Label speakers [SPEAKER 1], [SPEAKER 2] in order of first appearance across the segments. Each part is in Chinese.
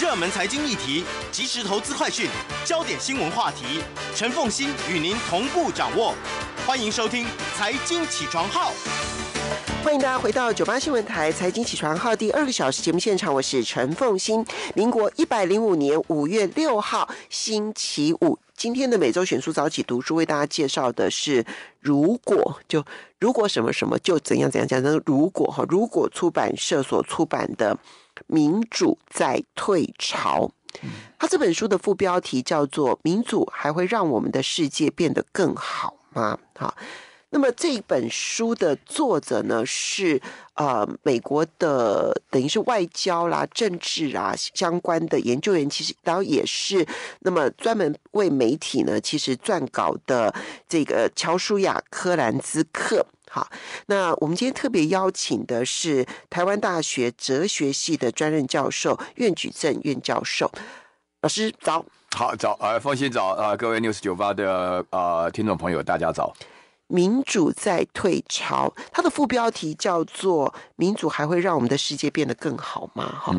[SPEAKER 1] 热门财经议题，即时投资快讯，焦点新闻话题，陈凤欣与您同步掌
[SPEAKER 2] 握。欢迎收听《财经起床号》。欢迎大家回到九八新闻台《财经起床号》第二个小时节目现场，我是陈凤欣。民国一百零五年五月六号，星期五。今天的每周选书早起读书，为大家介绍的是：如果就如果什么什么就怎样怎样讲。那如果哈，如果出版社所出版的。民主在退潮，他这本书的副标题叫做“民主还会让我们的世界变得更好吗？”好，那么这本书的作者呢是呃美国的等于是外交啦、政治啊相关的研究员，其实然后也是那么专门为媒体呢其实撰稿的这个乔舒亚科兰兹克。好，那我们今天特别邀请的是台湾大学哲学系的专任教授苑举正苑教授，
[SPEAKER 1] 老师早。好早，呃，放心早，啊，各位六 s 九八的啊听众朋友，大家早。
[SPEAKER 2] 民主在退潮，它的副标题叫做“民主还会让我们的世界变得更好吗？”哈，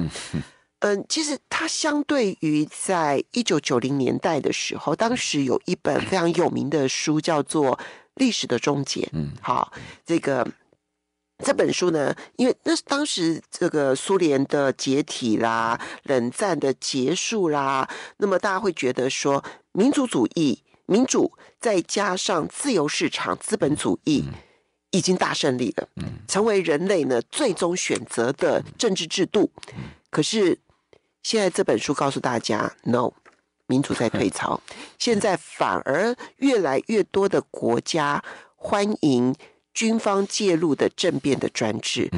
[SPEAKER 2] 嗯，其实它相对于在一九九零年代的时候，当时有一本非常有名的书叫做。历史的终结，嗯，好，这个这本书呢，因为那当时这个苏联的解体啦，冷战的结束啦，那么大家会觉得说，民族主义、民主再加上自由市场、资本主义，已经大胜利了，嗯，成为人类呢最终选择的政治制度。可是现在这本书告诉大家，no。民主在退潮，现在反而越来越多的国家欢迎军方介入的政变的专制。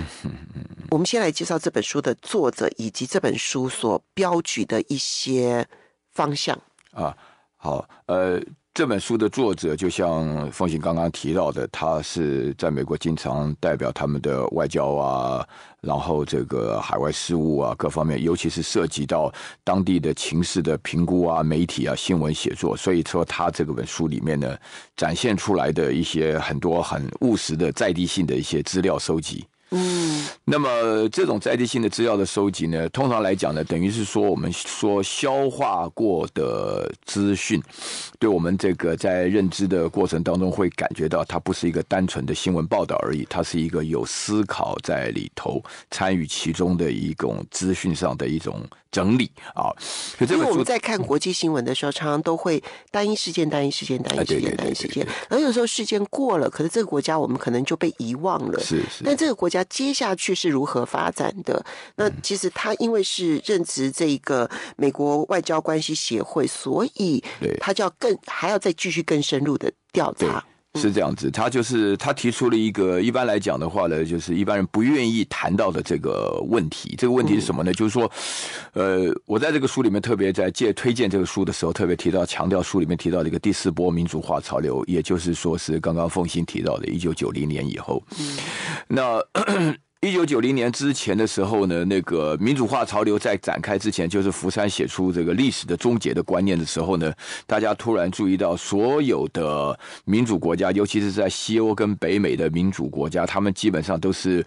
[SPEAKER 2] 我们先来介绍这本书的作者以及这本书所标举的一些方向
[SPEAKER 1] 啊。好，呃。这本书的作者，就像凤行刚刚提到的，他是在美国经常代表他们的外交啊，然后这个海外事务啊，各方面，尤其是涉及到当地的情势的评估啊、媒体啊、新闻写作。所以说，他这本书里面呢，展现出来的一些很多很务实的在地性的一些资料收集。嗯，那么这种在地性的资料的收集呢，通常来讲呢，等于是说我们说消化过的资讯，对我们这个在认知的过程当中会感觉到它不是一个单纯的新闻报道而已，它是一个有思考在里头参与其中的一种资讯上的一种。整理啊，因为我们在
[SPEAKER 2] 看国际新闻的时候，常常都会单一事件、单一事件、单一事件、单一事件，而有时候事件过了，可是这个国家我们可能就被遗忘了。是是，但这个国家接下去是如何发展的？那其实他因为是任职这个美国外交关系协会，所以他就要更还要再继续更深入的调查。
[SPEAKER 1] 是这样子，他就是他提出了一个一般来讲的话呢，就是一般人不愿意谈到的这个问题。这个问题是什么呢？就是说，呃，我在这个书里面特别在借推荐这个书的时候，特别提到强调书里面提到这个第四波民主化潮流，也就是说是刚刚奉新提到的，一九九零年以后，那。一九九零年之前的时候呢，那个民主化潮流在展开之前，就是福山写出这个历史的终结的观念的时候呢，大家突然注意到，所有的民主国家，尤其是在西欧跟北美的民主国家，他们基本上都是。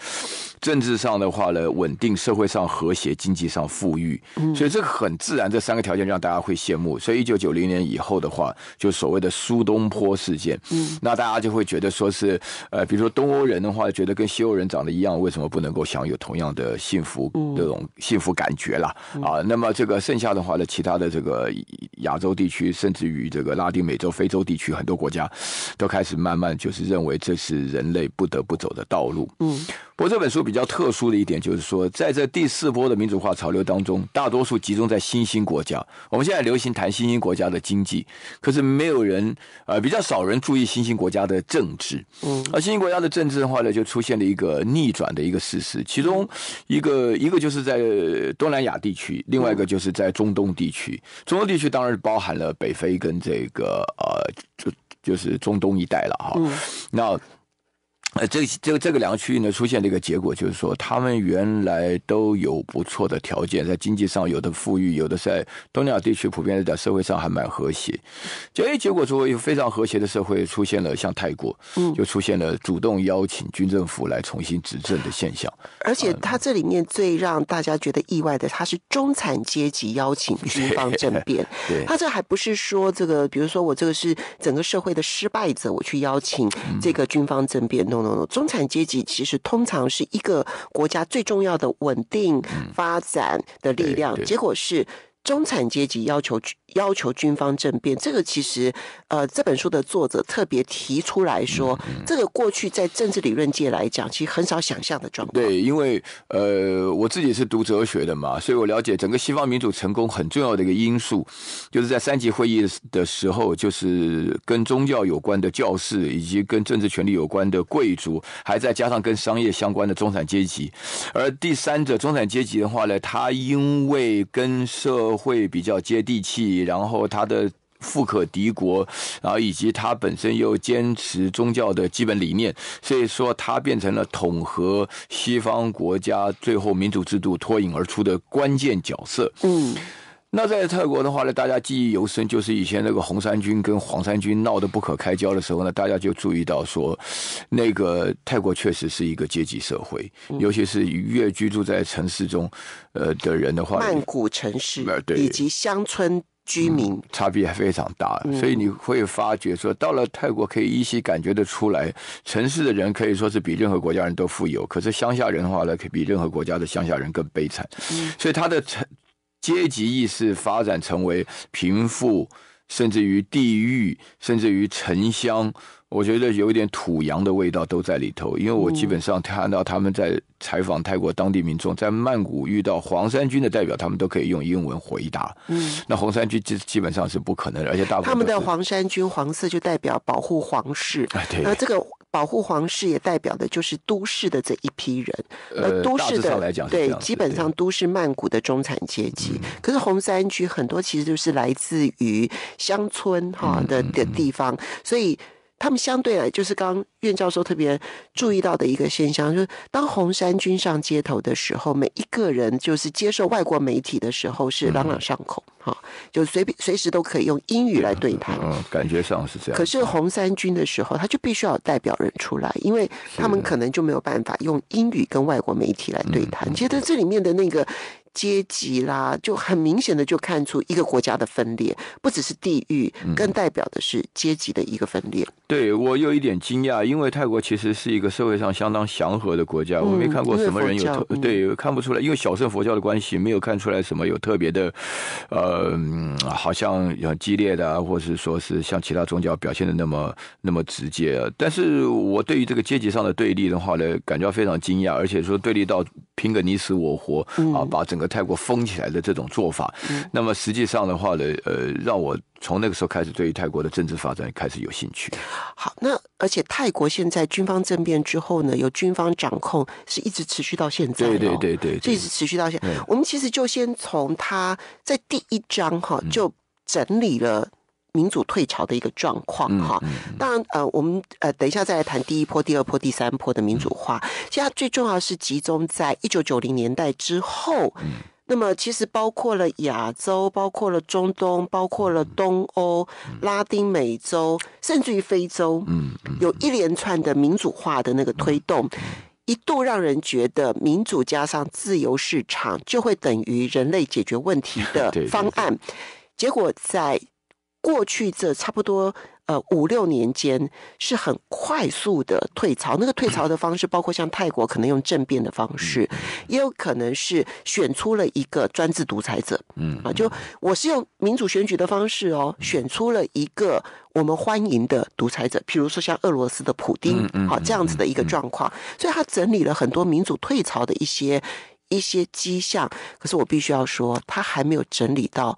[SPEAKER 1] 政治上的话呢，稳定；社会上和谐，经济上富裕，所以这个很自然，这三个条件让大家会羡慕。所以一九九零年以后的话，就所谓的苏东坡事件，嗯，那大家就会觉得说是，呃，比如说东欧人的话，觉得跟西欧人长得一样，为什么不能够享有同样的幸福这种幸福感觉啦？啊，那么这个剩下的话呢，其他的这个亚洲地区，甚至于这个拉丁美洲、非洲地区很多国家，都开始慢慢就是认为这是人类不得不走的道路，嗯。不过这本书比较特殊的一点就是说，在这第四波的民主化潮流当中，大多数集中在新兴国家。我们现在流行谈新兴国家的经济，可是没有人，呃，比较少人注意新兴国家的政治。嗯。而新兴国家的政治的话呢，就出现了一个逆转的一个事实，其中一个，一个就是在东南亚地区，另外一个就是在中东地区。中东地区当然包含了北非跟这个呃，就就是中东一带了哈。嗯。那。呃，这个这个这个两个区域呢，出现这一个结果，就是说，他们原来都有不错的条件，在经济上有的富裕，有的在东南亚地区普遍的在社会上还蛮和谐。结结果为一个非常和谐的社会出现了，像泰国，嗯，就出现了主动邀请军政府来重新执政的现象。而且，它这里面最让大家觉得意外的，它是中产阶级邀请军方
[SPEAKER 2] 政 变。对，他这还不是说这个，比如说我这个是整个社会的失败者，我去邀请这个军方政变弄。中产阶级其实通常是一个国家最重要的稳定发展的力量，结果是中产阶级要求。要求军方政变，这个其实，呃，这本书的作者特别提
[SPEAKER 1] 出来说，这个过去在政治理论界来讲，其实很少想象的状况。对，因为呃，我自己是读哲学的嘛，所以我了解整个西方民主成功很重要的一个因素，就是在三级会议的时候，就是跟宗教有关的教士，以及跟政治权力有关的贵族，还再加上跟商业相关的中产阶级。而第三者中产阶级的话呢，他因为跟社会比较接地气。然后他的富可敌国，然后以及他本身又坚持宗教的基本理念，所以说他变成了统合西方国家最后民主制度脱颖而出的关键角色。嗯，那在泰国的话呢，大家记忆犹深，就是以前那个红三军跟黄三军闹得不可开交的时候呢，大家就注意到说，那个泰国确实是一个阶级社会，尤其是越居住在城市中呃的人的话，曼谷城市以及乡村。居民差别非常大，所以你会发觉说，到了泰国可以依稀感觉得出来，城市的人可以说是比任何国家人都富有，可是乡下人的话呢，可以比任何国家的乡下人更悲惨。所以他的城阶级意识发展成为贫富，甚至于地域，甚至于城乡。我觉得有一点土洋的味道都在里头，因为我基本上看到他们在采访泰国当地民众，在曼谷遇到黄衫军的代表，他们都可以用英文回答。嗯，那红衫军基基本上是不可能，而且大部分他们的
[SPEAKER 2] 黄衫军黄色就代表保护皇室，那这个保护皇室也代表的就是都市的这一批人，呃，都市的来讲，对，基本上都市曼谷的中产阶级。可是红衫区很多其实就是来自于乡村哈的的地方，所以。他们相对来就是刚苑教授特别注意到的一个现象，就是当红衫军上街头的时候，每一个人就是接受外国媒体的时候是朗朗上口，哈，就随随时都可以用英语来对谈。嗯，感觉上是这样。可是红衫军的时候，他就必须要有代表人出来，因为他们可能就没有办法用英语跟外国媒体来对谈。觉得这里面的那个？阶级啦，就很明显的就看出一个国家的分裂，不只是地域，更代表的是阶级的一个分裂。
[SPEAKER 1] 对我有一点惊讶，因为泰国其实是一个社会上相当祥和的国家，我没看过什么人有特对看不出来，因为小圣佛教的关系，没有看出来什么有特别的，呃，好像很激烈的啊，或是说是像其他宗教表现的那么那么直接。但是我对于这个阶级上的对立的话呢，感觉非常惊讶，而且说对立到拼个你死我活啊，把整个。泰国封起来的这种做法，那么实际上的话呢，呃，让我从那个时候开始对于泰国的政治发展开始有兴趣。
[SPEAKER 2] 好，那而且泰国现在军方政变之后呢，由军方掌控，是一直持续到现在。对对对对，一直持续到现在。我们其实就先从他在第一章哈就整理了。民主退潮的一个状况哈，当然呃，我们呃等一下再来谈第一波、第二波、第三波的民主化。现在最重要是集中在一九九零年代之后，那么其实包括了亚洲、包括了中东、包括了东欧、拉丁美洲，甚至于非洲，嗯，有一连串的民主化的那个推动，一度让人觉得民主加上自由市场就会等于人类解决问题的 方案，结果在。过去这差不多呃五六年间是很快速的退潮，那个退潮的方式包括像泰国可能用政变的方式，也有可能是选出了一个专制独裁者，嗯啊，就我是用民主选举的方式哦，选出了一个我们欢迎的独裁者，比如说像俄罗斯的普丁，嗯好这样子的一个状况，所以他整理了很多民主退潮的一些一些迹象，可是我必须要说，他还没有整理到。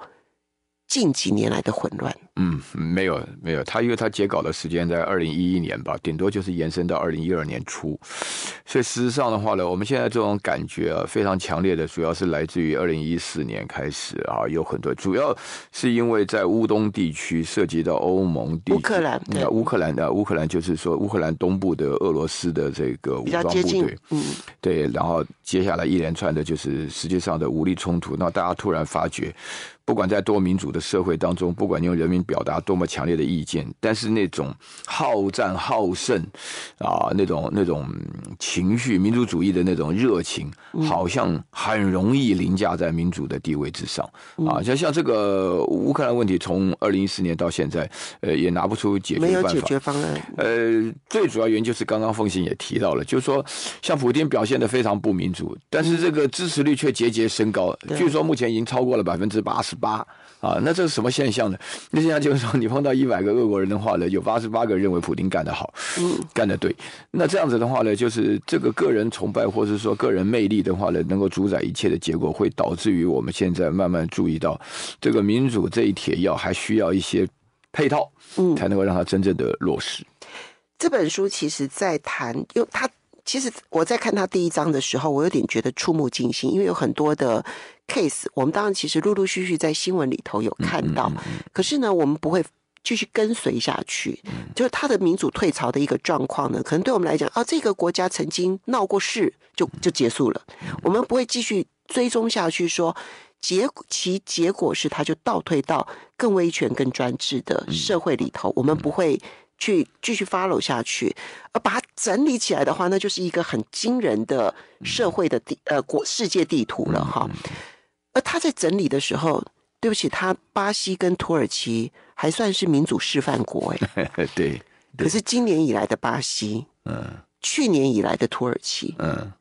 [SPEAKER 2] 近几年来的混乱，
[SPEAKER 1] 嗯，没有没有，他因为他截稿的时间在二零一一年吧，顶多就是延伸到二零一二年初。所以事实上的话呢，我们现在这种感觉啊，非常强烈的，主要是来自于二零一四年开始啊，有很多，主要是因为在乌东地区涉及到欧盟、乌克兰、乌克兰的乌克兰，就是说乌克兰东部的俄罗斯的这个武装部队，嗯，对。然后接下来一连串的就是实际上的武力冲突，那大家突然发觉。不管在多民主的社会当中，不管你用人民表达多么强烈的意见，但是那种好战好胜，啊，那种那种情绪、民族主义的那种热情，好像很容易凌驾在民主的地位之上啊。像像这个乌克兰问题，从二零一四年到现在，呃，也拿不出解决办法。解决方案。呃，最主要原因就是刚刚奉行也提到了，就是说，像普京表现的非常不民主，但是这个支持率却节节升高，据说目前已经超过了百分之八十。八啊，那这是什么现象呢？那现象就是说，你碰到一百个俄国人的话呢，有八十八个认为普京干得好，干得对。那这样子的话呢，就是这个个人崇拜或是说个人魅力的话呢，能够主宰一切的结果，会导致于我们现在慢慢注意到，这个民主这一铁药还需要一些配套，才能够让它真正的落实。
[SPEAKER 2] 这本书其实在谈，因为它其实我在看它第一章的时候，我有点觉得触目惊心，因为有很多的。case，我们当然其实陆陆续续在新闻里头有看到，可是呢，我们不会继续跟随下去。就是他的民主退潮的一个状况呢，可能对我们来讲，啊，这个国家曾经闹过事，就就结束了。我们不会继续追踪下去，说结其结果是他就倒退到更威权、更专制的社会里头。我们不会去继续 follow 下去，而把它整理起来的话，那就是一个很惊人的社会的地呃国世界地图了哈。他在整理的时候，对不起，他巴西跟土耳其还算是民主示范国哎，对，可是今年以来的巴西，嗯，去年以来的土耳其，嗯。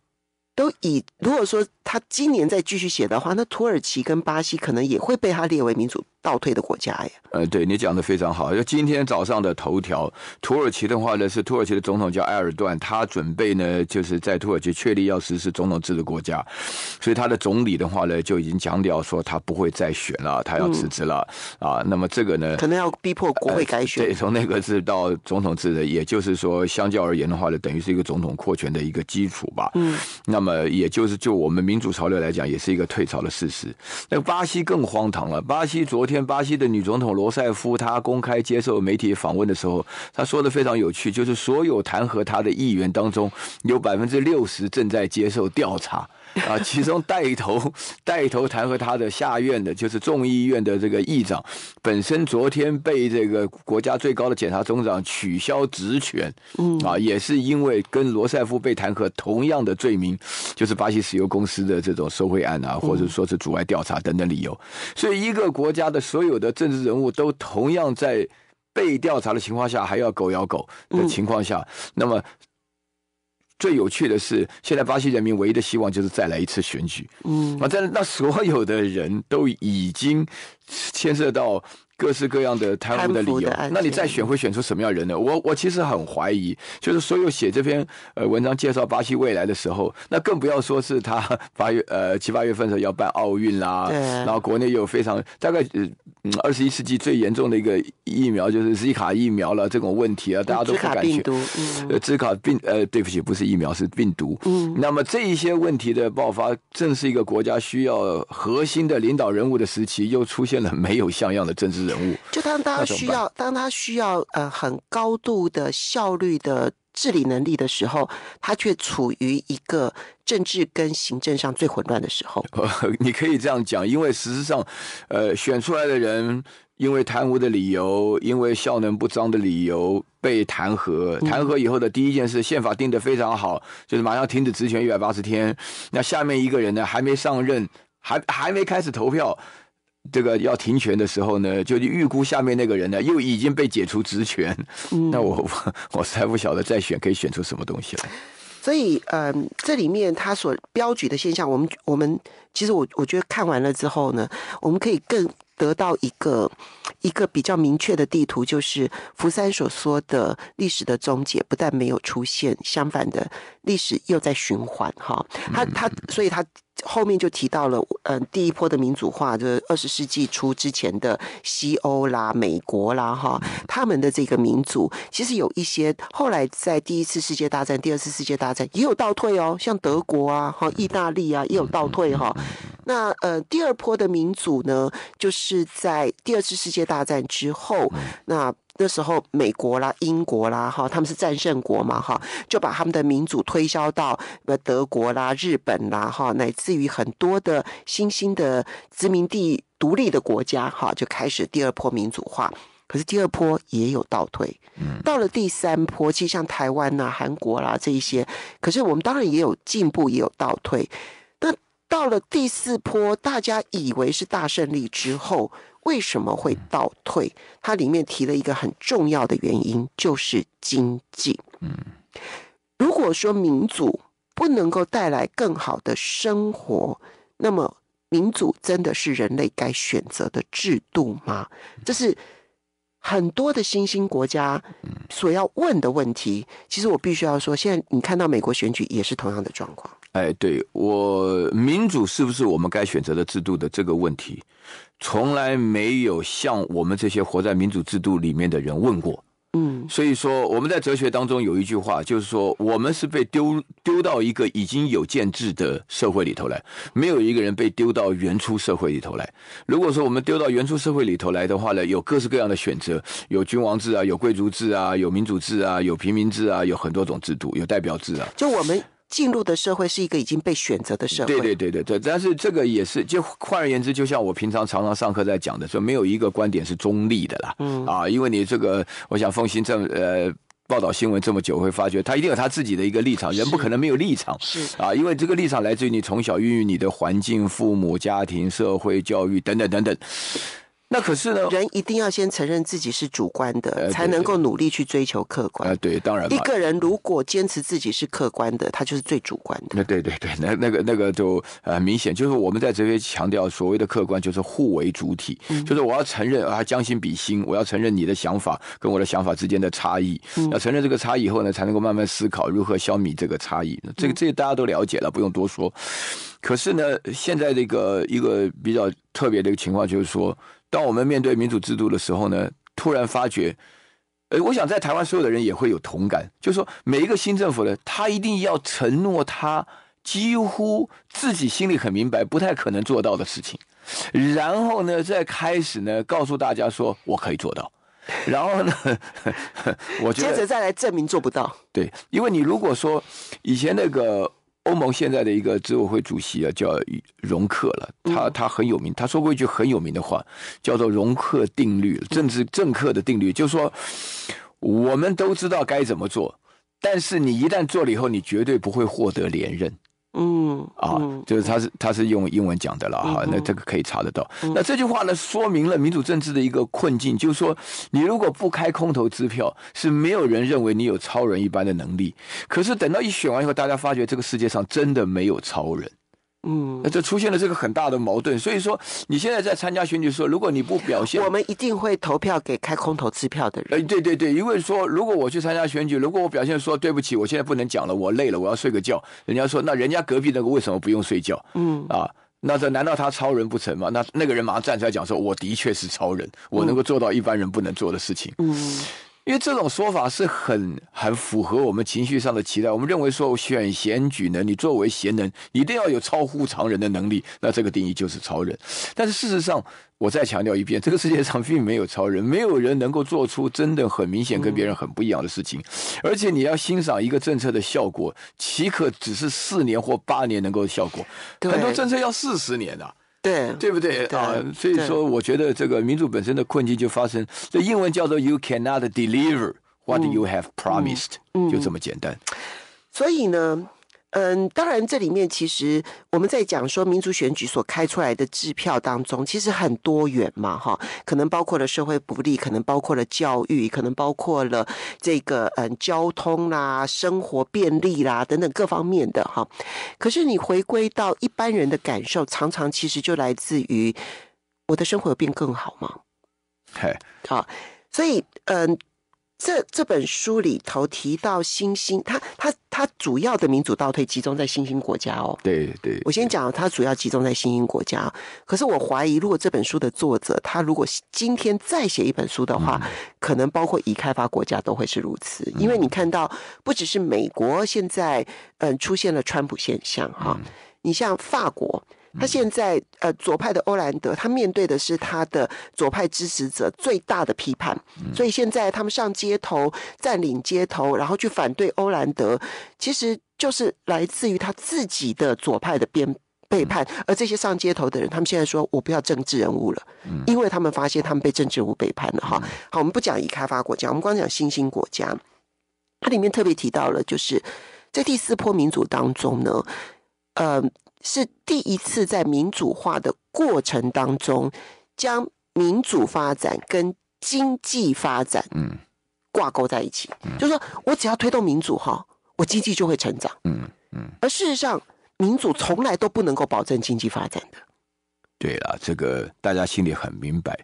[SPEAKER 2] 都以如果说他今年再继续写的话，那土耳其跟巴西可能也会被他列为民主
[SPEAKER 1] 倒退的国家呀。呃，对你讲的非常好。就今天早上的头条，土耳其的话呢是土耳其的总统叫埃尔段，他准备呢就是在土耳其确立要实施总统制的国家，所以他的总理的话呢就已经强调说他不会再选了，他要辞职了啊。那么这个呢，可能要逼迫国会改选。对，从那个制到总统制的，也就是说，相较而言的话呢，等于是一个总统扩权的一个基础吧。嗯，那么。呃，也就是就我们民主潮流来讲，也是一个退潮的事实。那巴西更荒唐了。巴西昨天，巴西的女总统罗塞夫她公开接受媒体访问的时候，她说的非常有趣，就是所有弹劾她的议员当中，有百分之六十正在接受调查。啊，其中带头带头弹劾他的下院的，就是众议院的这个议长，本身昨天被这个国家最高的检察总长取消职权，嗯，啊，也是因为跟罗塞夫被弹劾同样的罪名，就是巴西石油公司的这种受贿案啊，或者说是阻碍调查等等理由，所以一个国家的所有的政治人物都同样在被调查的情况下，还要狗咬狗的情况下，那么。最有趣的是，现在巴西人民唯一的希望就是再来一次选举。嗯啊，正那所有的人都已经牵涉到各式各样的贪污的理由，那你再选会选出什么样人呢？我我其实很怀疑，就是所有写这篇呃文章介绍巴西未来的时候，那更不要说是他 八月呃七八月份的时候要办奥运啦，对，然后国内有非常大概呃二十一世纪最严重的一个。疫苗就是 Z 卡疫苗了，这种问题啊，大家都不敢去。呃，Z 卡病，呃，对不起，不是疫苗，是病毒。嗯，那么这一些问题的爆发，正是一个国家需要核心的领导人物的时期，又出现了没有像样的政治人物。就当大家需要，
[SPEAKER 2] 当他需要呃，很高度的效率的。治理能力的时候，他却处于一个政治跟行
[SPEAKER 1] 政上最混乱的时候。你可以这样讲，因为实质上，呃，选出来的人因为贪污的理由，因为效能不彰的理由被弹劾。弹劾以后的第一件事，宪法定得非常好，就是马上停止职权一百八十天。那下面一个人呢，还没上任，还还没开始投票。这个要停权的时候呢，就预估下面那个人呢又已经被解除职权，那我 我在不晓得再选可以选出什么东西来。
[SPEAKER 2] 所以，嗯，这里面他所标举的现象，我们我们其实我我觉得看完了之后呢，我们可以更。得到一个一个比较明确的地图，就是福山所说的历史的终结不但没有出现，相反的，历史又在循环。哈，他他，所以他后面就提到了，嗯，第一波的民主化，就是二十世纪初之前的西欧啦、美国啦，哈，他们的这个民主其实有一些后来在第一次世界大战、第二次世界大战也有倒退哦，像德国啊、哈、意大利啊也有倒退哈。那呃，第二波的民主呢，就是在第二次世界大战之后，那那时候美国啦、英国啦，哈，他们是战胜国嘛，哈，就把他们的民主推销到呃德国啦、日本啦，哈，乃至于很多的新兴的殖民地独立的国家，哈，就开始第二波民主化。可是第二波也有倒退，到了第三波，其实像台湾啦、韩国啦这一些，可是我们当然也有进步，也有倒退。到了第四波，大家以为是大胜利之后，为什么会倒退？它里面提了一个很重要的原因，就是经济。嗯，如果说民主不能够带来更好的生活，那么民主真的是人类该选择的制度吗？这是很多的新兴国家所要问的问题。其实我必须要说，现在你看到美国选举也是同样的状况。
[SPEAKER 1] 哎，对我民主是不是我们该选择的制度的这个问题，从来没有向我们这些活在民主制度里面的人问过。嗯，所以说我们在哲学当中有一句话，就是说我们是被丢丢到一个已经有建制的社会里头来，没有一个人被丢到原初社会里头来。如果说我们丢到原初社会里头来的话呢，有各式各样的选择，有君王制啊，有贵族制啊，有民主制啊，有平民制啊，有很多种制度，有代表制啊。就我们。进入的社会是一个已
[SPEAKER 2] 经被选择的社会。对对
[SPEAKER 1] 对对对，但是这个也是，就换而言之，就像我平常常常上课在讲的，说没有一个观点是中立的啦。嗯啊，因为你这个，我想，奉新这呃报道新闻这么久，会发觉他一定有他自己的一个立场，人不可能没有立场。是啊，因为这个立场来自于你从小孕育你的环境、父母、家庭、社会、教育等等等等。那可是呢，人一定要先承认自己是主观的，才能够努力去追求客观。啊，对，当然，一个人如果坚持自己是客观的，他就是最主观的。那对对对，那那个那个就呃明显就是我们在哲学强调所谓的客观，就是互为主体，就是我要承认啊，将心比心，我要承认你的想法跟我的想法之间的差异，要承认这个差异以后呢，才能够慢慢思考如何消弭这个差异。这个这个、大家都了解了，不用多说。可是呢，现在这个一个比较特别的一个情况就是说。当我们面对民主制度的时候呢，突然发觉，呃，我想在台湾所有的人也会有同感，就是说每一个新政府呢，他一定要承诺他几乎自己心里很明白不太可能做到的事情，然后呢，再开始呢，告诉大家说我可以做到，然后呢，我觉得再来证明做不到，对，因为你如果说以前那个。欧盟现在的一个执委会主席啊，叫容克了。他他很有名，他说过一句很有名的话，叫做容克定律，政治政客的定律，就是说我们都知道该怎么做，但是你一旦做了以后，你绝对不会获得连任。嗯，啊，就是他是他是用英文讲的了哈，那这个可以查得到。那这句话呢，说明了民主政治的一个困境，就是说，你如果不开空头支票，是没有人认为你有超人一般的能力。可是等到一选完以后，大家发觉这个世界上真的没有超人。嗯，那这出现了这个很大的矛盾。所以说，你现在在参加选举时候，如果你不表现，我们一定会投票给开空头支票的人。哎，对对对，因为说，如果我去参加选举，如果我表现说对不起，我现在不能讲了，我累了，我要睡个觉。人家说，那人家隔壁那个为什么不用睡觉？嗯，啊，那这难道他超人不成吗？那那个人马上站出来讲说，我的确是超人，我能够做到一般人不能做的事情。嗯。因为这种说法是很很符合我们情绪上的期待。我们认为说选贤举能，你作为贤能，一定要有超乎常人的能力。那这个定义就是超人。但是事实上，我再强调一遍，这个世界上并没有超人，没有人能够做出真的很明显跟别人很不一样的事情。而且你要欣赏一个政策的效果，岂可只是四年或八年能够效果？很多政策要四十年啊。对，对不对啊？所以说，我觉得这个民主本身的困境就发生。这英文叫做 “you cannot deliver what you have promised”，就这么简单。
[SPEAKER 2] 所以呢。嗯，当然，这里面其实我们在讲说民族选举所开出来的支票当中，其实很多元嘛，哈，可能包括了社会福利，可能包括了教育，可能包括了这个嗯交通啦、生活便利啦等等各方面的哈。可是你回归到一般人的感受，常常其实就来自于我的生活有变更好吗？嘿，好，所以嗯。这这本书里头提到新兴，它它它主要的民主倒退集中在新兴国家哦。对对，我先讲，它主要集中在新兴国家。可是我怀疑，如果这本书的作者他如果今天再写一本书的话，可能包括已开发国家都会是如此，因为你看到不只是美国现在嗯出现了川普现象哈，你像法国。他现在呃，左派的欧兰德，他面对的是他的左派支持者最大的批判，所以现在他们上街头占领街头，然后去反对欧兰德，其实就是来自于他自己的左派的变背叛。而这些上街头的人，他们现在说我不要政治人物了，因为他们发现他们被政治人物背叛了。哈，好，我们不讲已开发国家，我们光讲新兴国家，它里面特别提到了就是在第四波民主当中呢，呃。是第一次在民主化的过程当中，将民主发展跟经济发展嗯挂钩在一起，就是说我只要推动民主哈，我经济就会成长嗯嗯，而事实上民主从来都不
[SPEAKER 1] 能够保证经济发展的。对了，这个大家心里很明白，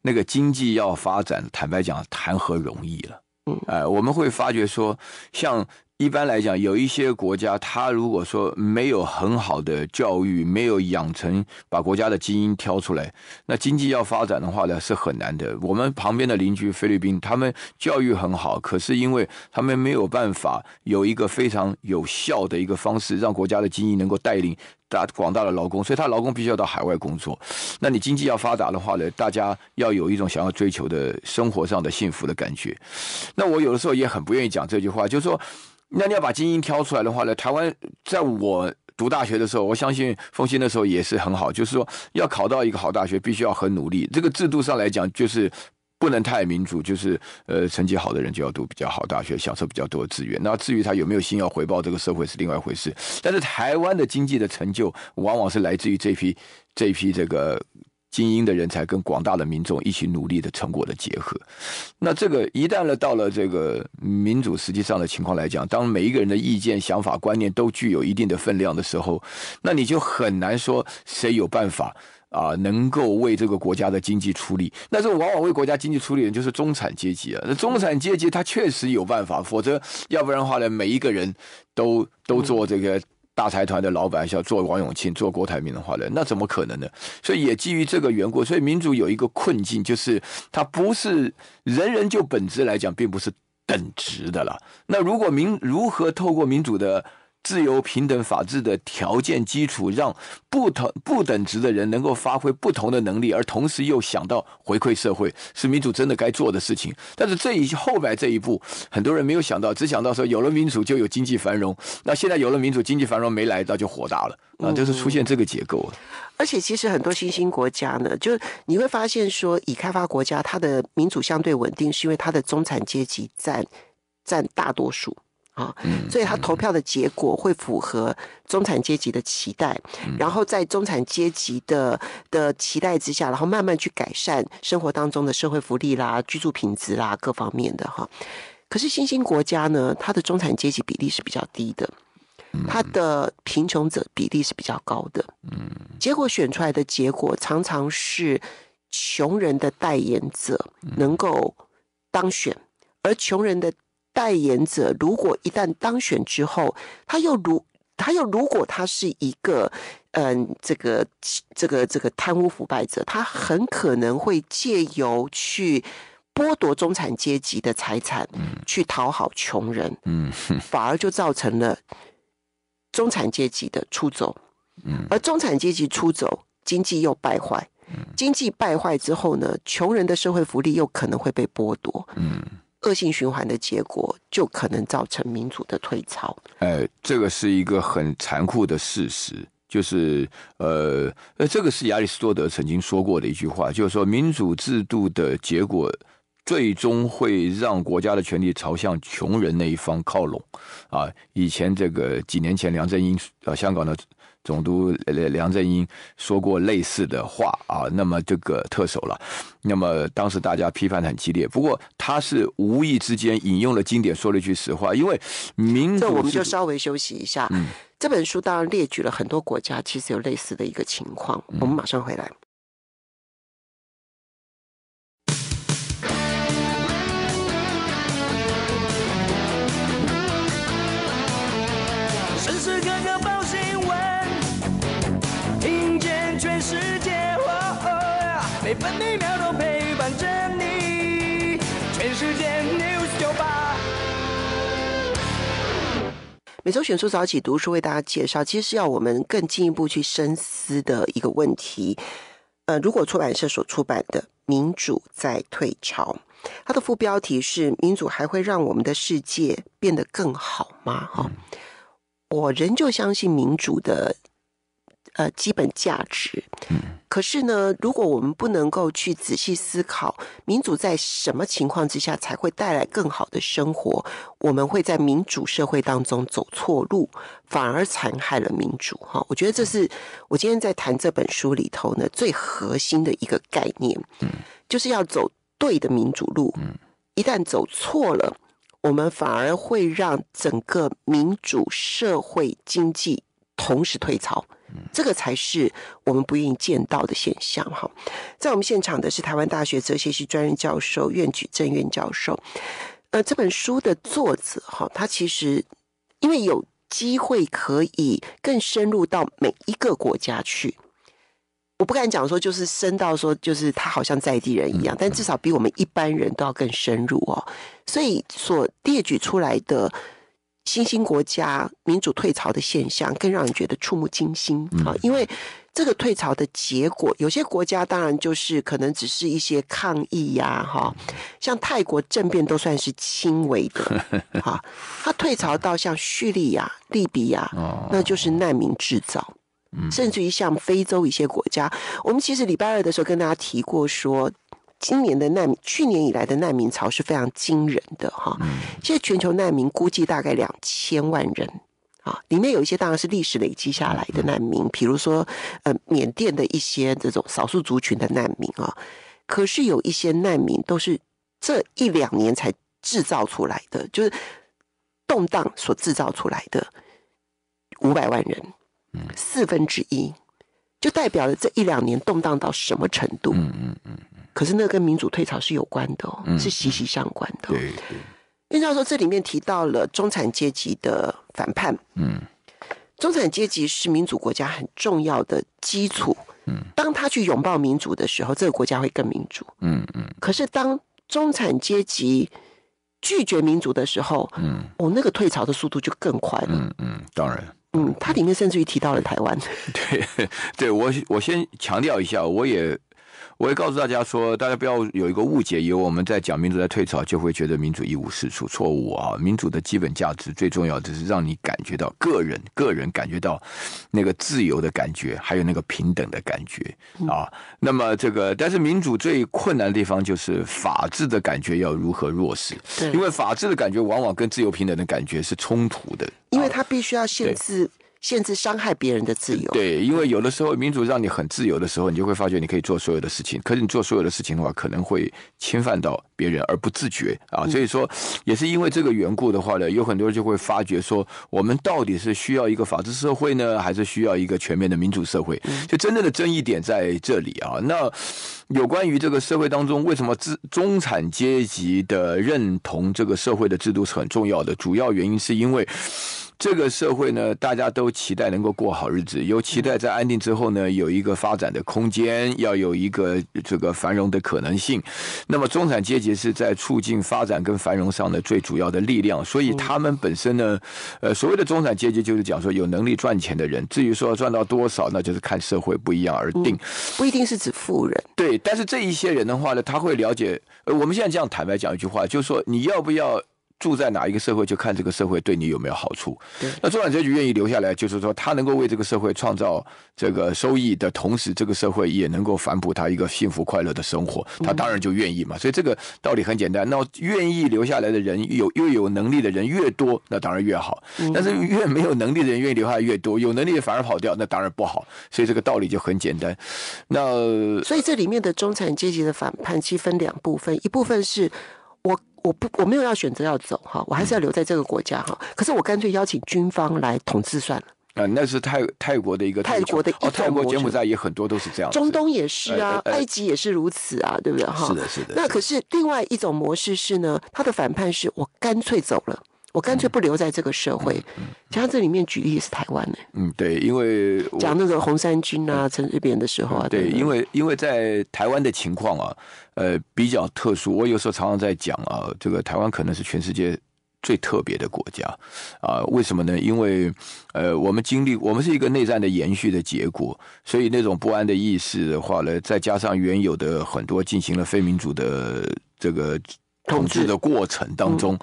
[SPEAKER 1] 那个经济要发展，坦白讲谈何容易了嗯哎，我们会发觉说像。一般来讲，有一些国家，他如果说没有很好的教育，没有养成把国家的精英挑出来，那经济要发展的话呢，是很难的。我们旁边的邻居菲律宾，他们教育很好，可是因为他们没有办法有一个非常有效的一个方式，让国家的精英能够带领大广大的劳工，所以他劳工必须要到海外工作。那你经济要发达的话呢，大家要有一种想要追求的生活上的幸福的感觉。那我有的时候也很不愿意讲这句话，就是说。那你要把精英挑出来的话呢？台湾在我读大学的时候，我相信奉新的时候也是很好，就是说要考到一个好大学，必须要很努力。这个制度上来讲，就是不能太民主，就是呃，成绩好的人就要读比较好大学，享受比较多的资源。那至于他有没有心要回报这个社会是另外一回事。但是台湾的经济的成就，往往是来自于这批、这批这个。精英的人才跟广大的民众一起努力的成果的结合，那这个一旦呢到了这个民主实际上的情况来讲，当每一个人的意见、想法、观念都具有一定的分量的时候，那你就很难说谁有办法啊，能够为这个国家的经济出力。那这往往为国家经济出力人就是中产阶级啊。那中产阶级他确实有办法，否则要不然的话呢，每一个人都都做这个。大财团的老板是要做王永庆、做郭台铭的话，呢，那怎么可能呢？所以也基于这个缘故，所以民主有一个困境，就是它不是人人就本质来讲并不是等值的了。那如果民如何透过民主的？自由、平等、法治的条件基础，让不同不等值的人能够发挥不同的能力，而同时又想到回馈社会，是民主真的该做的事情。但是这一后边这一步，很多人没有想到，只想到说有了民主就有经济繁荣。那现在有了民主，经济繁荣没来到就火大了啊，就是出现这个结构。而且其实很多新兴国家呢，就你会发现说，以开
[SPEAKER 2] 发国家它的民主相对稳定，是因为它的中产阶级占占大多数。啊，所以他投票的结果会符合中产阶级的期待，然后在中产阶级的的期待之下，然后慢慢去改善生活当中的社会福利啦、居住品质啦各方面的哈。可是新兴国家呢，它的中产阶级比例是比较低的，它的贫穷者比例是比较高的。结果选出来的结果常常是穷人的代言者能够当选，而穷人的。代言者如果一旦当选之后，他又如他又如果他是一个嗯这个这个这个贪污腐败者，他很可能会借由去剥夺中产阶级的财产，去讨好穷人，嗯，反而就造成了中产阶级的出走，嗯，而中产阶级出走，经济又败坏，经济败坏之后呢，穷人的社会福利又可能会被剥夺，嗯。恶性循环的结果，就可能造成民主的退潮。
[SPEAKER 1] 哎，这个是一个很残酷的事实，就是呃呃，这个是亚里士多德曾经说过的一句话，就是说民主制度的结果，最终会让国家的权力朝向穷人那一方靠拢。啊，以前这个几年前，梁振英啊，香港的。总督梁振英说过类似的话啊，那么这个特首了，那么当时大家批判的很激烈，不过他是无意之间引用了经典，说了一句实话，因为民主。这我们就稍微
[SPEAKER 2] 休息一下。嗯，这本书当然列举
[SPEAKER 1] 了很多国家，
[SPEAKER 2] 其实有类似的一个情况。我们马上回来。每周选出早起读书为大家介绍，其实是要我们更进一步去深思的一个问题。呃，如果出版社所出版的《民主在退潮》，它的副标题是“民主还会让我们的世界变得更好吗？”哈，我仍旧相信民主的。呃，基本价值。嗯，可是呢，如果我们不能够去仔细思考民主在什么情况之下才会带来更好的生活，我们会在民主社会当中走错路，反而残害了民主。哈，我觉得这是我今天在谈这本书里头呢最核心的一个概念。嗯，就是要走对的民主路。嗯，一旦走错了，我们反而会让整个民主社会经济同时退潮。这个才是我们不愿意见到的现象哈，在我们现场的是台湾大学哲学系专任教授、院举正院教授，呃，这本书的作者哈，他其实因为有机会可以更深入到每一个国家去，我不敢讲说就是深到说就是他好像在地人一样，但至少比我们一般人都要更深入哦，所以所列举出来的。新兴国家民主退潮的现象更让人觉得触目惊心啊！因为这个退潮的结果，有些国家当然就是可能只是一些抗议呀，哈，像泰国政变都算是轻微的，哈。它退潮到像叙利亚、利比亚，那就是难民制造，甚至于像非洲一些国家，我们其实礼拜二的时候跟大家提过说。今年的难民，去年以来的难民潮是非常惊人的哈。现在全球难民估计大概两千万人啊，里面有一些当然是历史累积下来的难民，比如说呃缅甸的一些这种少数族群的难民啊。可是有一些难民都是这一两年才制造出来的，就是动荡所制造出来的五百万人，四分之一就代表了这一两年动荡到什么程度？嗯嗯嗯。可是那跟民主退潮是有关的哦，是息息相关的。对，因为教授这里面提到了中产阶级的反叛。嗯，中产阶级是民主国家很重要的基础。嗯，当他去拥抱民主的时候，这个国家会更民主。嗯嗯。可是当中产阶级拒绝民主的时候，嗯，哦，那个退潮的速度就更快了。嗯嗯，当然。嗯，它里面甚至于提到了台湾。
[SPEAKER 1] 对，对我我先强调一下，我也。我会告诉大家说，大家不要有一个误解，为我们在讲民主在退潮，就会觉得民主一无是处。错误啊！民主的基本价值最重要，就是让你感觉到个人个人感觉到那个自由的感觉，还有那个平等的感觉啊。那么这个，但是民主最困难的地方就是法治的感觉要如何落实？因为法治的感觉往往跟自由平等的感觉是冲突的，
[SPEAKER 2] 因为它必须要限制。
[SPEAKER 1] 限制伤害别人的自由。对，因为有的时候民主让你很自由的时候，你就会发觉你可以做所有的事情。可是你做所有的事情的话，可能会侵犯到别人而不自觉啊。所以说，也是因为这个缘故的话呢，有很多人就会发觉说，我们到底是需要一个法治社会呢，还是需要一个全面的民主社会？就真正的争议点在这里啊。那有关于这个社会当中，为什么中中产阶级的认同这个社会的制度是很重要的？主要原因是因为。这个社会呢，大家都期待能够过好日子，有期待在安定之后呢，有一个发展的空间，要有一个这个繁荣的可能性。那么，中产阶级是在促进发展跟繁荣上的最主要的力量，所以他们本身呢，呃，所谓的中产阶级就是讲说有能力赚钱的人。至于说赚到多少，那就是看社会不一样而定，不一定是指富人。对，但是这一些人的话呢，他会了解。呃，我们现在这样坦白讲一句话，就是说你要不要？住在哪一个社会，就看这个社会对你有没有好处。那中产阶级愿意留下来，就是说他能够为这个社会创造这个收益的同时，这个社会也能够反哺他一个幸福快乐的生活，他当然就愿意嘛。所以这个道理很简单。那愿意留下来的人，有又有能力的人越多，那当然越好。但是越没有能力的人愿意留下来越多，有能力的反而跑掉，那当然不好。所以这个道理就很简单。那所以这里面的中产阶级的反叛，其实
[SPEAKER 2] 分两部分，一部分是我。我不，我没有要选择要走哈，我还是要留在这个国家
[SPEAKER 1] 哈。可是我干脆邀请军方来统治算了。啊，那是泰泰国的一个泰国的哦，泰国柬埔寨也很多都是这样。中东也是啊，埃及
[SPEAKER 2] 也是如此啊，对不对哈？是的，是的。那可是另外一种模式是呢，他的反叛是，我干脆走了。我干脆不留在这个社会。像到这里面，举例是台湾呢？嗯，对，因为讲那个红三军啊，从日边的时候啊。对，因
[SPEAKER 1] 为因为在台湾的情况啊，呃，比较特殊。我有时候常常在讲啊，这个台湾可能是全世界最特别的国家啊。为什么呢？因为呃，我们经历我们是一个内战的延续的结果，所以那种不安的意识的话呢，再加上原有的很多进行了非民主的这个。统治的过程当中，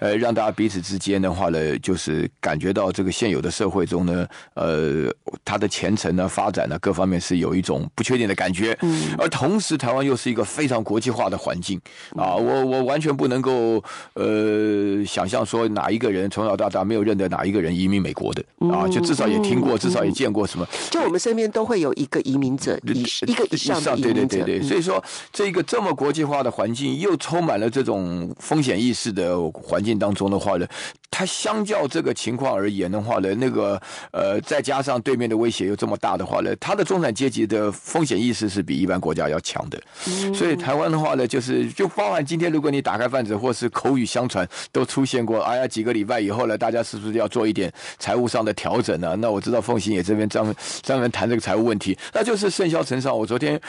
[SPEAKER 1] 呃，让大家彼此之间的话呢，就是感觉到这个现有的社会中呢，呃，它的前程呢、发展呢，各方面是有一种不确定的感觉。嗯。而同时，台湾又是一个非常国际化的环境啊！我我完全不能够呃想象说哪一个人从小到大没有认得哪一个人移民美国的啊！就至少也听过，至少也见过什么。就我们身边都会有一个移民者，一一个以上的移民者。对对对对，所以说这个这么国际化的环境，又充满了这。这种风险意识的环境当中的话呢。它相较这个情况而言的话呢，那个呃，再加上对面的威胁又这么大的话呢，它的中产阶级的风险意识是比一般国家要强的。所以台湾的话呢，就是就包含今天，如果你打开报纸或是口语相传，都出现过。哎呀，几个礼拜以后呢，大家是不是要做一点财务上的调整呢？那我知道奉行也这边张 张文谈这个财务问题，那就是盛嚣尘上。我昨天，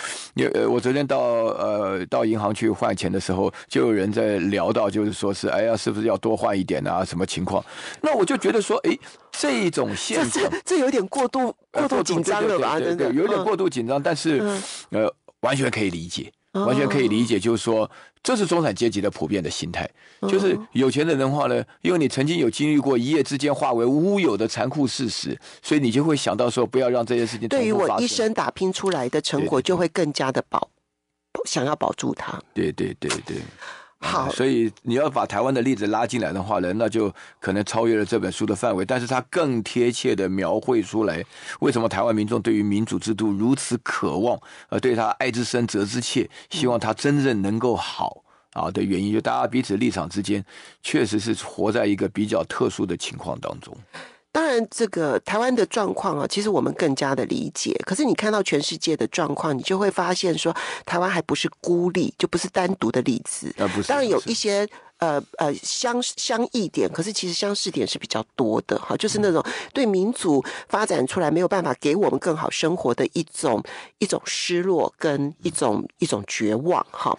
[SPEAKER 1] 呃，我昨天到呃到银行去换钱的时候，就有人在聊到，就是说是哎呀，是不是要多换一点啊？什么？情况，那我就觉得说，哎，这一种现象，
[SPEAKER 2] 这有点过度过度紧张了吧？对对，有点过度
[SPEAKER 1] 紧张，但是呃，完全可以理解，完全可以理解。就是说，这是中产阶级的普遍的心态。就是有钱的人话呢，因为你曾经有经历过一夜之间化为乌有的残酷事实，所以你就会想到说，不要让这些事情对于我一生
[SPEAKER 2] 打拼出来的成果
[SPEAKER 1] 就会更加的保，想要保住它。对对对对。好，所以你要把台湾的例子拉进来的话，呢，那就可能超越了这本书的范围。但是它更贴切的描绘出来，为什么台湾民众对于民主制度如此渴望，而对他爱之深责之切，希望他真正能够好啊的原因，就大家彼此立场之间，确实是活在一个比较特殊的情况当中。
[SPEAKER 2] 当然，这个台湾的状况啊，其实我们更加的理解。可是你看到全世界的状况，你就会发现说，台湾还不是孤立，就不是单独的例子。啊，不是。当然有一些呃呃相相异点，可是其实相似点是比较多的哈。就是那种对民主发展出来没有办法给我们更好生活的一种一种失落跟一种一种绝望哈。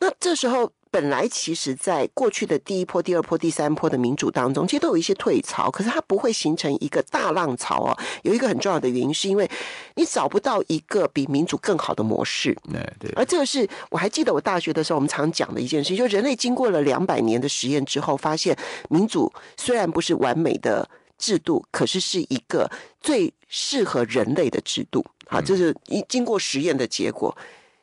[SPEAKER 2] 那这时候。本来其实，在过去的第一波、第二波、第三波的民主当中，其实都有一些退潮，可是它不会形成一个大浪潮哦。有一个很重要的原因，是因为你找不到一个比民主更好的模式。对而这个是我还记得，我大学的时候我们常讲的一件事，就人类经过了两百年的实验之后，发现民主虽然不是完美的制度，可是是一个最适合人类的制度。好，就是一经过实验的结果。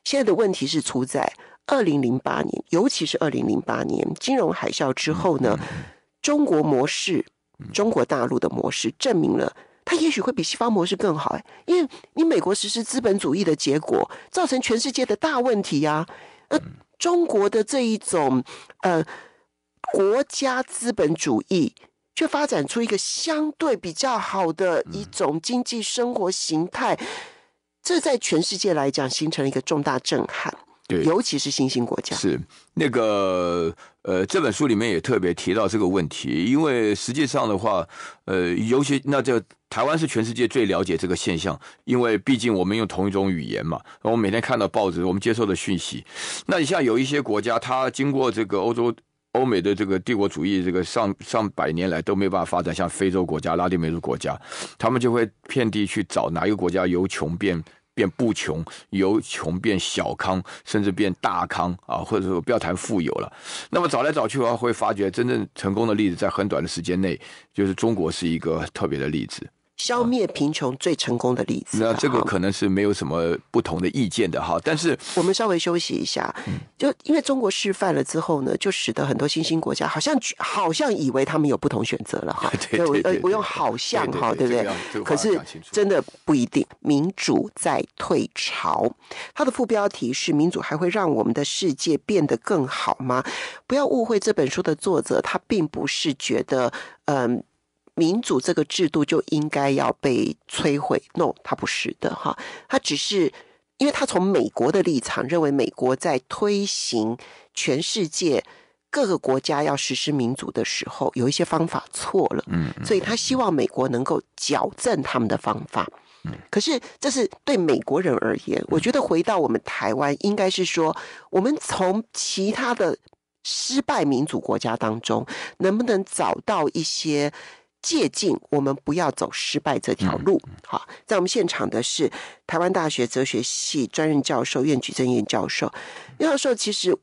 [SPEAKER 2] 现在的问题是出在。二零零八年，尤其是二零零八年金融海啸之后呢，中国模式，中国大陆的模式，证明了它也许会比西方模式更好。因为你美国实施资本主义的结果，造成全世界的大问题呀。呃，中国的这一种呃国家资本主义，却发展出一个相对比较好的一种经济生活形态，这在全世界来讲，形成了一个重大震撼。对，尤其是新兴
[SPEAKER 1] 国家是那个呃，这本书里面也特别提到这个问题，因为实际上的话，呃，尤其那这台湾是全世界最了解这个现象，因为毕竟我们用同一种语言嘛，我们每天看到报纸，我们接受的讯息。那你像有一些国家，它经过这个欧洲、欧美的这个帝国主义，这个上上百年来都没办法发展，像非洲国家、拉丁美洲国家，他们就会遍地去找哪一个国家由穷变。变不穷，由穷变小康，甚至变大康啊，或者说不要谈富有了。那么找来找去，的话，会发觉真正成功的例子，在很短的时间内，就是中国是一个特别的例子。消灭贫穷最成功的例子。那这个可能是没有什么不同的意见的哈，但是我们稍微休息一下，
[SPEAKER 2] 就因为中国示范了之后呢，就使得很多新兴国家好像好像以为他们有不同选择了哈。对对对，呃，用好像哈，对不对？可是真的不一定，民主在退潮。它的副标题是“民主还会让我们的世界变得更好吗？”不要误会这本书的作者，他并不是觉得嗯。民主这个制度就应该要被摧毁？No，他不是的哈。他只是因为他从美国的立场认为，美国在推行全世界各个国家要实施民主的时候，有一些方法错了。嗯，所以他希望美国能够矫正他们的方法。嗯，可是这是对美国人而言。我觉得回到我们台湾，应该是说，我们从其他的失败民主国家当中，能不能找到一些？借镜，我们不要走失败这条路。好，在我们现场的是台湾大学哲学系专任教授苑举正彦教授。苑教授其实，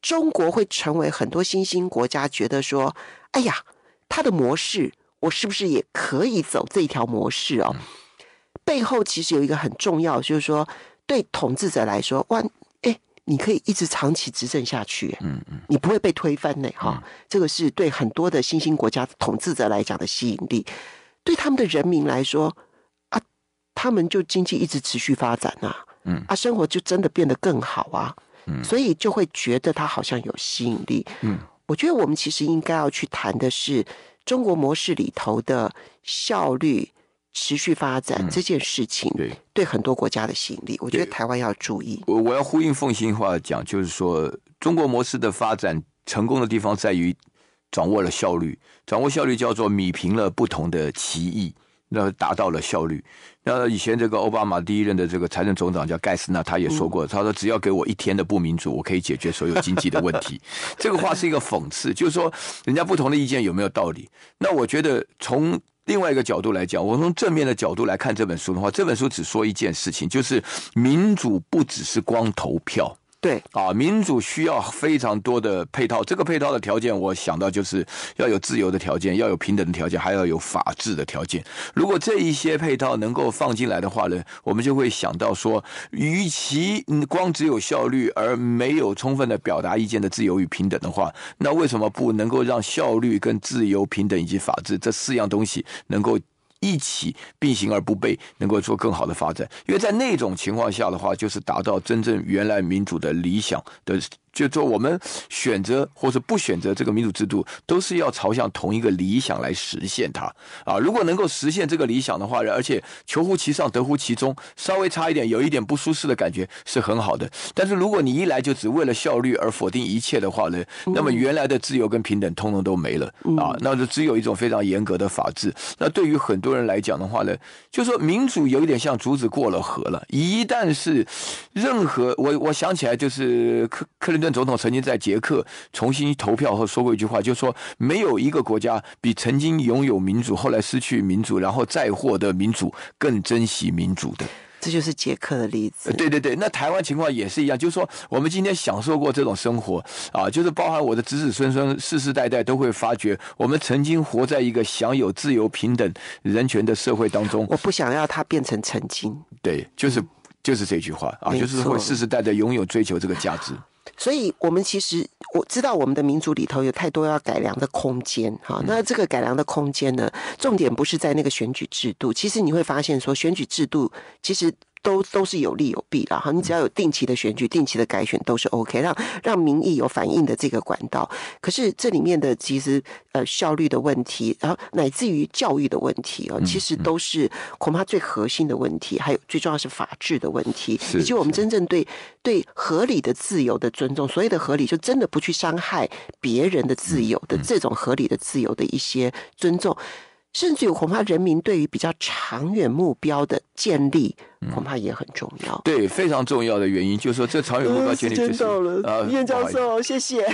[SPEAKER 2] 中国会成为很多新兴国家觉得说：“哎呀，他的模式，我是不是也可以走这条模式？”哦，背后其实有一个很重要，就是说对统治者来说，哇。你可以一直长期执政下去，嗯嗯，你不会被推翻呢，哈，这个是对很多的新兴国家统治者来讲的吸引力，对他们的人民来说啊，他们就经济一直持续发展啊，嗯，啊，生活就真的变得更好啊，嗯，所以就会觉得他好像有吸引力，嗯，我觉得我们其实应该要去谈的是中国模式里头的效率。持续发展这件事情，对对很多国家的吸引力，我觉得台湾要注意。
[SPEAKER 1] 我我要呼应奉新话讲，就是说中国模式的发展成功的地方在于掌握了效率，掌握效率叫做米平了不同的歧义，那达到了效率。那以前这个奥巴马第一任的这个财政总长叫盖斯，纳，他也说过，他说只要给我一天的不民主，我可以解决所有经济的问题。这个话是一个讽刺，就是说人家不同的意见有没有道理？那我觉得从。另外一个角度来讲，我从正面的角度来看这本书的话，这本书只说一件事情，就是民主不只是光投票。对啊，民主需要非常多的配套，这个配套的条件，我想到就是要有自由的条件，要有平等的条件，还要有法治的条件。如果这一些配套能够放进来的话呢，我们就会想到说，与其光只有效率而没有充分的表达意见的自由与平等的话，那为什么不能够让效率跟自由、平等以及法治这四样东西能够？一起并行而不悖，能够做更好的发展。因为在那种情况下的话，就是达到真正原来民主的理想的。就说我们选择或者不选择这个民主制度，都是要朝向同一个理想来实现它啊！如果能够实现这个理想的话呢，而且求乎其上得乎其中，稍微差一点有一点不舒适的感觉是很好的。但是如果你一来就只为了效率而否定一切的话呢，那么原来的自由跟平等通通都没了啊！那就只有一种非常严格的法治。那对于很多人来讲的话呢，就说民主有一点像竹子过了河了。一旦是任何我我想起来就是克克林顿。总统曾经在捷克重新投票后说过一句话，就是说没有一个国家比曾经拥有民主、后来失去民主、然后再获得民主更珍惜民主的。这就是捷克的例子。对对对，那台湾情况也是一样，就是说我们今天享受过这种生活啊，就是包含我的子子孙孙、世世代代都会发觉，我们曾经活在一个享有自由、平等、人权的社会当中。我不想要它变成曾经。对，就是就是这句话啊，就是会世世代代拥有追求这个价值。
[SPEAKER 2] 所以，我们其实我知道我们的民主里头有太多要改良的空间。哈，那这个改良的空间呢，重点不是在那个选举制度。其实你会发现，说选举制度其实。都都是有利有弊的哈，你只要有定期的选举、定期的改选都是 O K，让让民意有反应的这个管道。可是这里面的其实呃效率的问题，然后乃至于教育的问题啊，其实都是恐怕最核心的问题，还有最重要是法治的问题，以及我们真正对对合理的自由的尊重，所谓的合理就真的不去伤害别人的自由的这种合理的自由的一些尊重，甚至于恐怕人民对于比较长远目标的建立。恐怕也很重要。
[SPEAKER 1] 对，非常重要的原因就是说，这长远目标建立就是。到了，燕教
[SPEAKER 2] 授，谢谢。